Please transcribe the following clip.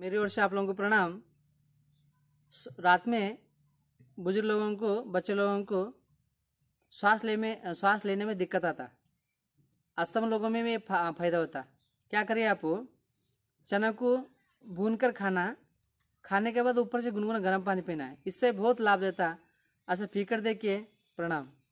मेरी ओर से आप लोगों को प्रणाम रात में बुजुर्ग लोगों को बच्चे लोगों को श्वास ले में श्वास लेने में दिक्कत आता अस्तम लोगों में भी फायदा होता क्या करिए आप चना को भून कर खाना खाने के बाद ऊपर से गुनगुना गर्म पानी पीना है इससे बहुत लाभ देता ऐसा अच्छा, फीकर देखिए प्रणाम